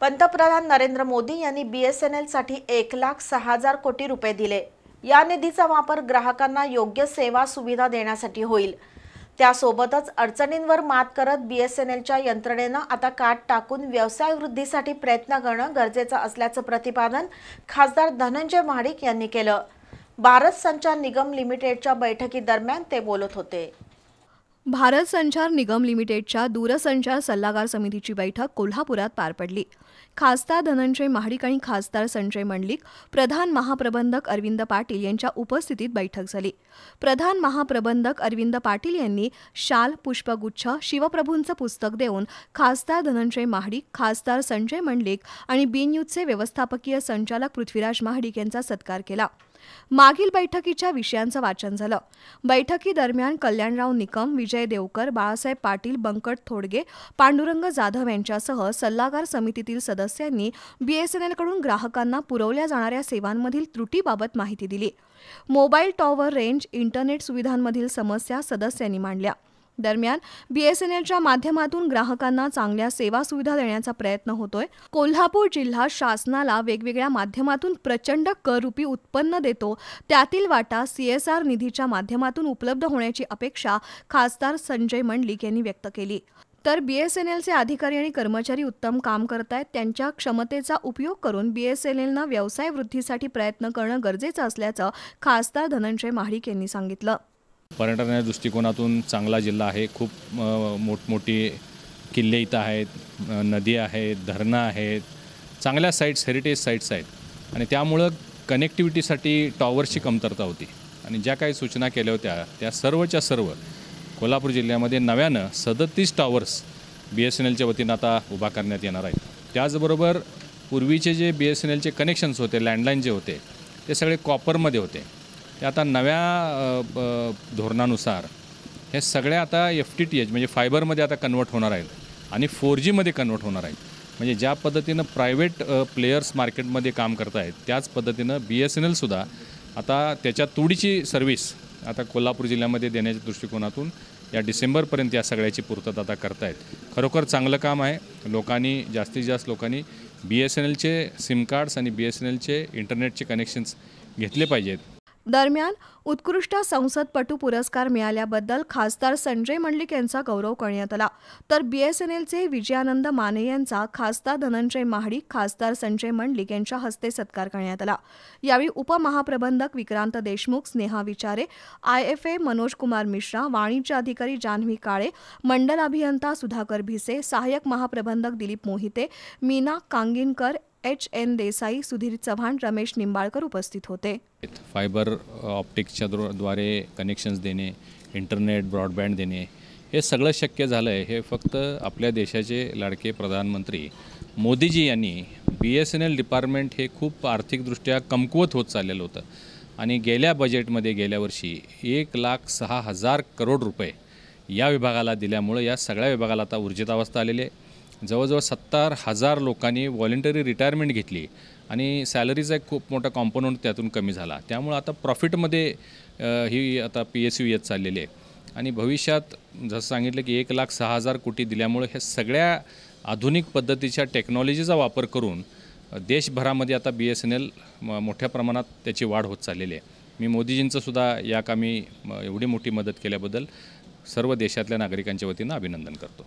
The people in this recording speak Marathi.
पंतप्रधान नरेंद्र मोदी यांनी बी एस एन एलसाठी एक लाख सहा हजार कोटी रुपये दिले या निधीचा वापर ग्राहकांना योग्य सेवा सुविधा देण्यासाठी होईल त्यासोबतच अडचणींवर मात करत बी एस एन एलच्या यंत्रणेनं आता काट टाकून व्यवसाय वृद्धीसाठी प्रयत्न करणं गरजेचं असल्याचं प्रतिपादन खासदार धनंजय महाडिक यांनी केलं भारत संचार निगम लिमिटेडच्या बैठकीदरम्यान ते बोलत होते भारत संचार निगम लिमिटेडच्या दूरसंचार सल्लागार समितीची बैठक कोल्हापुरात पार पडली खासदार धनंजय महाडिक आणि खासदार संजय मंडलिक प्रधान महाप्रबंधक अरविंद पाटील यांच्या उपस्थितीत बैठक झाली प्रधान महाप्रबंधक अरविंद पाटील यांनी शाल पुष्पगुच्छ शिवप्रभूंचं पुस्तक देऊन खासदार धनंजय महाडिक खासदार संजय मंडलिक आणि बिनयूथचे व्यवस्थापकीय संचालक पृथ्वीराज महाडिक यांचा सत्कार केला मागील बैठकीच्या विषयांचं वाचन झालं बैठकीदरम्यान कल्याणराव निकम विजय देवकर बाळासाहेब पाटील बंकट थोडगे पांडुरंग जाधव यांच्यासह सल्लागार समितीतील सदस्यांनी बीएसएनएलकडून ग्राहकांना पुरवल्या जाणाऱ्या सेवांमधील त्रुटीबाबत माहिती दिली मोबाईल टॉवर रेंज इंटरनेट सुविधांमधील समस्या सदस्यांनी मांडल्या दरम्यान बीएसएनएलच्या माध्यमातून ग्राहकांना चांगल्या सेवा सुविधा देण्याचा प्रयत्न होतोय कोल्हापूर जिल्हा शासनाला वेगवेगळ्या माध्यमातून प्रचंड कर रुपी उत्पन्न देतो त्यातील वाटा सीएसआर निधीच्या माध्यमातून उपलब्ध होण्याची अपेक्षा खासदार संजय मंडलिक यांनी व्यक्त केली तर बीएसएनएलचे अधिकारी आणि कर्मचारी उत्तम काम करत आहेत त्यांच्या क्षमतेचा उपयोग करून बीएसएनएलनं व्यवसाय वृद्धीसाठी प्रयत्न करणं गरजेचं असल्याचं खासदार धनंजय महाडिक यांनी सांगितलं पर्यटनाच्या दृष्टिकोनातून चांगला जिल्हा आहे खूप मोठमोठी किल्ले इथं आहेत नदी आहेत धरणं आहेत चांगल्या साईट्स हेरिटेज साईट्स आहेत आणि त्यामुळं कनेक्टिव्हिटीसाठी टॉवरची कमतरता होती आणि ज्या काही सूचना केल्या होत्या त्या सर्वच्या सर्व कोल्हापूर जिल्ह्यामध्ये नव्यानं सदतीस टॉवर्स बी एस एन एलच्या वतीनं आता उभा करण्यात येणार आहेत त्याचबरोबर पूर्वीचे जे बी एस एन एलचे कनेक्शन्स होते लँडलाईन जे होते ते सगळे कॉपरमध्ये होते ते आता नव्या धोरणानुसार हे सगळ्या आता एफ टी टी एच म्हणजे फायबरमध्ये आता कन्वर्ट होणार आहेत आणि फोर जीमध्ये कन्वर्ट होणार आहेत म्हणजे ज्या पद्धतीनं प्रायव्हेट प्लेयर्स मार्केटमध्ये काम करत आहेत त्याच पद्धतीनं बी एस एन एलसुद्धा आता त्याच्या तुडीची सर्व्हिस आता कोल्हापूर जिल्ह्यामध्ये देण्याच्या दृष्टिकोनातून या डिसेंबरपर्यंत या सगळ्याची पूर्तता आता करतायत खरोखर चांगलं काम आहे लोकांनी जास्तीत जास्त लोकांनी बी एस एन एलचे सिम कार्ड्स आणि बी एस एन एलचे इंटरनेटचे कनेक्शन्स घेतले पाहिजेत दरम्यान उत्कृष्ट संसदपटू पुरस्कार मिळाल्याबद्दल खासदार संजय मंडलिक यांचा गौरव करण्यात आला तर बीएसएनएलचे विजयानंद माने यांचा खासदार धनंजय महाडिक खासदार संजय मंडलिक यांच्या हस्ते सत्कार करण्यात आला यावेळी उपमहाप्रबंधक विक्रांत देशमुख स्नेहा विचारे आयएफए मनोज कुमार मिश्रा वाणिज्य अधिकारी जान्हवी काळे मंडल अभियंता सुधाकर भिसे सहाय्यक महाप्रबंधक दिलीप मोहिते मीना कांगिनकर एच एन देसाई सुधीर चव्हाण रमेश निंबाळकर उपस्थित होते फायबर ऑप्टिक्सच्या uh, द्वारे कनेक्शन्स देणे इंटरनेट ब्रॉडबँड देणे हे सगळं शक्य झालं आहे हे फक्त आपल्या देशाचे लाडके प्रधानमंत्री मोदीजी यांनी B S N L department हे खूप आर्थिकदृष्ट्या कमकुवत होत चाललेलं होतं आणि गेल्या बजेटमध्ये गेल्या वर्षी एक लाख सहा हजार करोड रुपये या विभागाला दिल्यामुळं या सगळ्या विभागाला आता ऊर्जितावस्था आलेली आहे जवळजवळ सत्तर हजार लोकांनी व्हॉलेंटरी रिटायरमेंट घेतली आणि सॅलरीचा एक खूप मोठा कॉम्पोनंट त्यातून कमी झाला त्यामुळं आता प्रॉफिटमध्ये ही आता पी एस यू येत चाललेली आहे आणि भविष्यात जसं सांगितलं की एक लाख सहा हजार कोटी दिल्यामुळे हे सगळ्या आधुनिक पद्धतीच्या टेक्नॉलॉजीचा वापर करून देशभरामध्ये आता बी एस एन एल मोठ्या प्रमाणात त्याची वाढ होत चाललेली आहे मी मोदीजींचंसुद्धा या कामी एवढी मोठी मदत केल्याबद्दल सर्व देशातल्या नागरिकांच्या वतीनं अभिनंदन करतो